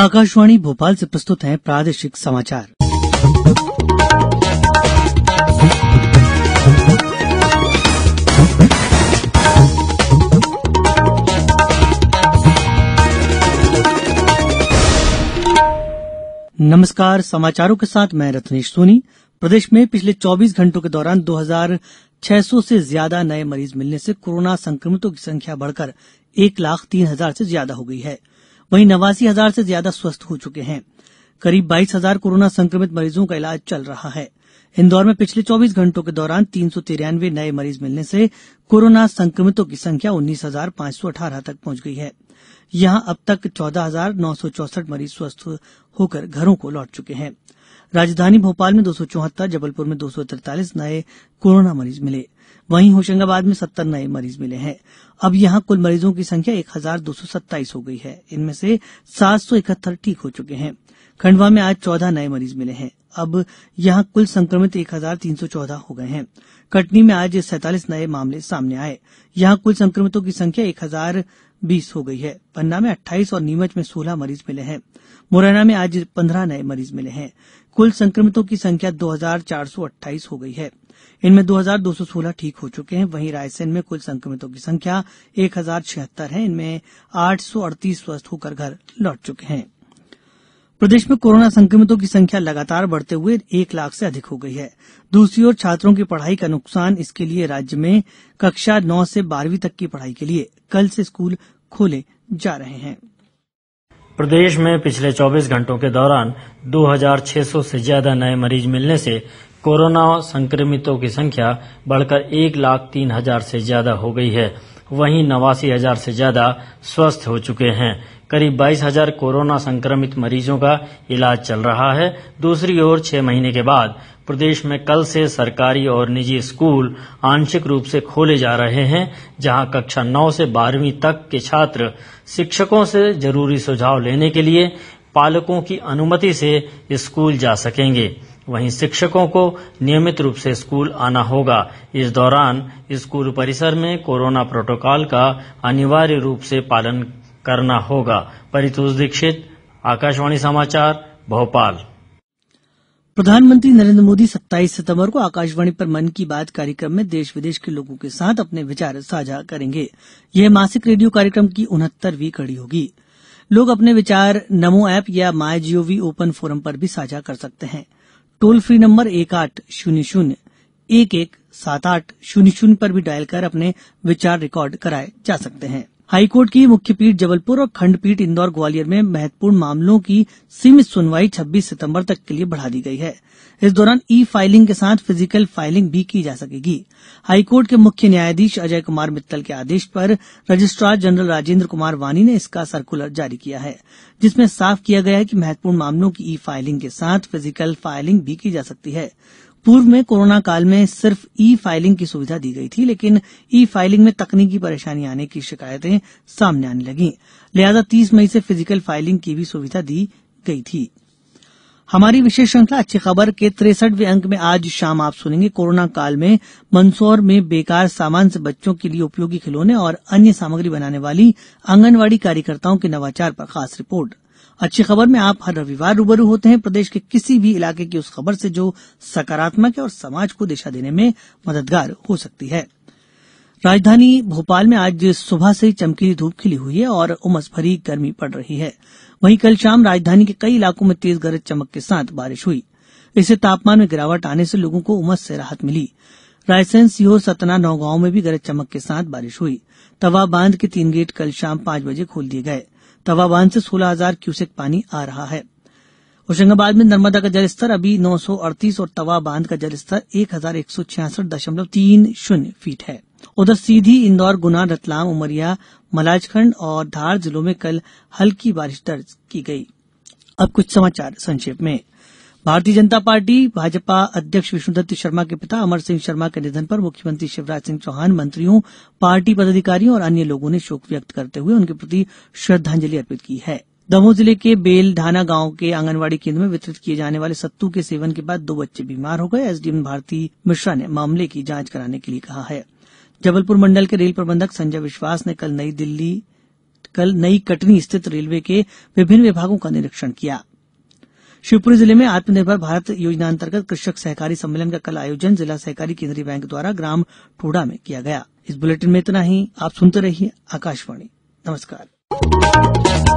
आकाशवाणी भोपाल से प्रस्तुत है प्रादेशिक समाचार नमस्कार समाचारों के साथ मैं रत्नेश सोनी प्रदेश में पिछले 24 घंटों के दौरान 2600 से ज्यादा नए मरीज मिलने से कोरोना संक्रमितों की संख्या बढ़कर एक लाख तीन हजार से ज्यादा हो गई है वहीं नवासी हजार से ज्यादा स्वस्थ हो चुके हैं करीब बाईस हजार कोरोना संक्रमित मरीजों का इलाज चल रहा है इंदौर में पिछले चौबीस घंटों के दौरान तीन सौ तिरानवे नए मरीज मिलने से कोरोना संक्रमितों की संख्या उन्नीस हजार पांच सौ अठारह तक पहुंच गई है यहां अब तक चौदह हजार नौ सौ चौसठ मरीज स्वस्थ होकर घरों को लौट चुके हैं राजधानी भोपाल में दो सौ चौहत्तर जबलपुर में दो सौ तिरतालीस नए कोरोना मरीज मिले वहीं होशंगाबाद में सत्तर नये मरीज मिले हैं अब यहां कुल मरीजों की संख्या एक हजार दो सौ सत्ताईस हो गई है इनमें से सात सौ इकहत्तर ठीक हो चुके हैं खंडवा में आज चौदह नये मरीज मिले हैं अब यहां कुल संक्रमित एक हजार तीन सौ चौदह हो गए हैं कटनी में आज सैतालीस नये मामले सामने आये यहां कुल संक्रमितों की संख्या एक हजार बीस हो गई है पन्ना में अट्ठाईस और नीमच में सोलह मरीज मिले हैं मुरैना में आज पन्द्रह नये मरीज मिले हैं कुल संक्रमितों की संख्या दो हजार चार सौ अट्ठाईस हो गई है इनमें दो हजार दो सौ सोलह ठीक हो चुके हैं वहीं रायसेन में कुल संक्रमितों की संख्या एक हजार छिहत्तर है इनमें आठ सौ अड़तीस स्वस्थ होकर घर लौट चुके हैं प्रदेश में कोरोना संक्रमितों की संख्या लगातार बढ़ते हुए एक लाख से अधिक हो गई है दूसरी ओर छात्रों की पढ़ाई का नुकसान इसके लिए राज्य में कक्षा नौ से बारहवीं तक की पढ़ाई के लिए कल से स्कूल खोले जा रहे हैं प्रदेश में पिछले 24 घंटों के दौरान 2,600 से ज्यादा नए मरीज मिलने से कोरोना संक्रमितों की संख्या बढ़कर एक लाख तीन हजार से ज्यादा हो गई है वहीं नवासी हजार से ज्यादा स्वस्थ हो चुके हैं करीब बाईस हजार कोरोना संक्रमित मरीजों का इलाज चल रहा है दूसरी ओर छह महीने के बाद प्रदेश में कल से सरकारी और निजी स्कूल आंशिक रूप से खोले जा रहे हैं जहां कक्षा 9 से 12वीं तक के छात्र शिक्षकों से जरूरी सुझाव लेने के लिए पालकों की अनुमति से स्कूल जा सकेंगे वहीं शिक्षकों को नियमित रूप से स्कूल आना होगा इस दौरान स्कूल परिसर में कोरोना प्रोटोकॉल का अनिवार्य रूप से पालन करना होगा परितोष दीक्षित आकाशवाणी समाचार भोपाल प्रधानमंत्री नरेंद्र मोदी 27 सितंबर को आकाशवाणी पर मन की बात कार्यक्रम में देश विदेश के लोगों के साथ अपने विचार साझा करेंगे यह मासिक रेडियो कार्यक्रम की उनहत्तरवीं कड़ी होगी लोग अपने विचार नमो ऐप या माई जीओवी ओपन फोरम पर भी साझा कर सकते हैं टोल फ्री नंबर एक आठ शून्य शून्य एक एक सात आठ शून्य शून्य पर भी डायल कर अपने विचार रिकॉर्ड कराए जा सकते हैं हाईकोर्ट की मुख्य पीठ जबलपुर और खंडपीठ इंदौर ग्वालियर में महत्वपूर्ण मामलों की सीमित सुनवाई छब्बीस सितम्बर तक के लिए बढ़ा दी गई है इस दौरान ई फाइलिंग के साथ फिजिकल फाइलिंग भी की जा सकेगी हाईकोर्ट के मुख्य न्यायाधीश अजय कुमार मित्तल के आदेश पर रजिस्ट्रार जनरल राजेन्द्र कुमार वानी ने इसका सर्कुलर जारी किया है जिसमें साफ किया गया है कि महत्वपूर्ण मामलों की ई फाइलिंग के साथ फिजिकल फाइलिंग भी की जा सकती है पूर्व में कोरोना काल में सिर्फ ई फाइलिंग की सुविधा दी गई थी लेकिन ई फाइलिंग में तकनीकी परेशानी आने की शिकायतें सामने आने लगी लिहाजा तीस मई से फिजिकल फाइलिंग की भी सुविधा दी गई थी हमारी विशेष श्रृंखला अच्छी खबर के तिरसठवें अंक में आज शाम आप सुनेंगे कोरोना काल में मंदसौर में बेकार सामान से बच्चों के लिए उपयोगी खिलौने और अन्य सामग्री बनाने वाली आंगनवाड़ी कार्यकर्ताओं के नवाचार पर खास रिपोर्ट अच्छी खबर में आप हर रविवार रूबरू होते हैं प्रदेश के किसी भी इलाके की उस खबर से जो सकारात्मक है और समाज को दिशा देने में मददगार हो सकती है राजधानी भोपाल में आज सुबह से ही चमकीली धूप खिली हुई है और उमस भरी गर्मी पड़ रही है वहीं कल शाम राजधानी के कई इलाकों में तेज गरज चमक के साथ बारिश हुई इससे तापमान में गिरावट आने से लोगों को उमस से राहत मिली रायसेन सीहोर सतना नौगांव में भी गरज चमक के साथ बारिश हुई तवा बांध के तीन गेट कल शाम पांच बजे खोल दिए गए तवा बांध से सोलह हजार क्यूसेक पानी आ रहा है होशंगाबाद में नर्मदा का जलस्तर अभी नौ सौ अड़तीस और तवा बांध का जलस्तर एक हजार एक सौ छियासठ दशमलव तीन शून्य फीट है उधर सीधी इंदौर गुना रतलाम उमरिया मलाजखंड और धार जिलों में कल हल्की बारिश दर्ज की गई अब कुछ समाचार संक्षेप में भारतीय जनता पार्टी भाजपा अध्यक्ष विष्णुदत्त शर्मा के पिता अमर सिंह शर्मा के निधन पर मुख्यमंत्री शिवराज सिंह चौहान मंत्रियों पार्टी पदाधिकारियों और अन्य लोगों ने शोक व्यक्त करते हुए उनके प्रति श्रद्धांजलि अर्पित की है दमोह जिले के बेलढाना गांव के आंगनवाड़ी केंद्र में वितरित किए जाने वाले सत्तू के सेवन के बाद दो बच्चे बीमार हो गए एसडीएम भारती मिश्रा ने मामले की जांच कराने के लिए कहा है जबलपुर मंडल के रेल प्रबंधक संजय विश्वास ने कल नई दिल्ली कल नई कटनी स्थित रेलवे के विभिन्न विभागों का निरीक्षण किया शिवपुरी जिले में आत्मनिर्भर भारत योजना अंतर्गत कृषक सहकारी सम्मेलन का कल आयोजन जिला सहकारी केन्द्रीय बैंक द्वारा ग्राम टोडा में किया गया इस बुलेटिन में इतना ही आप सुनते रहिए आकाशवाणी नमस्कार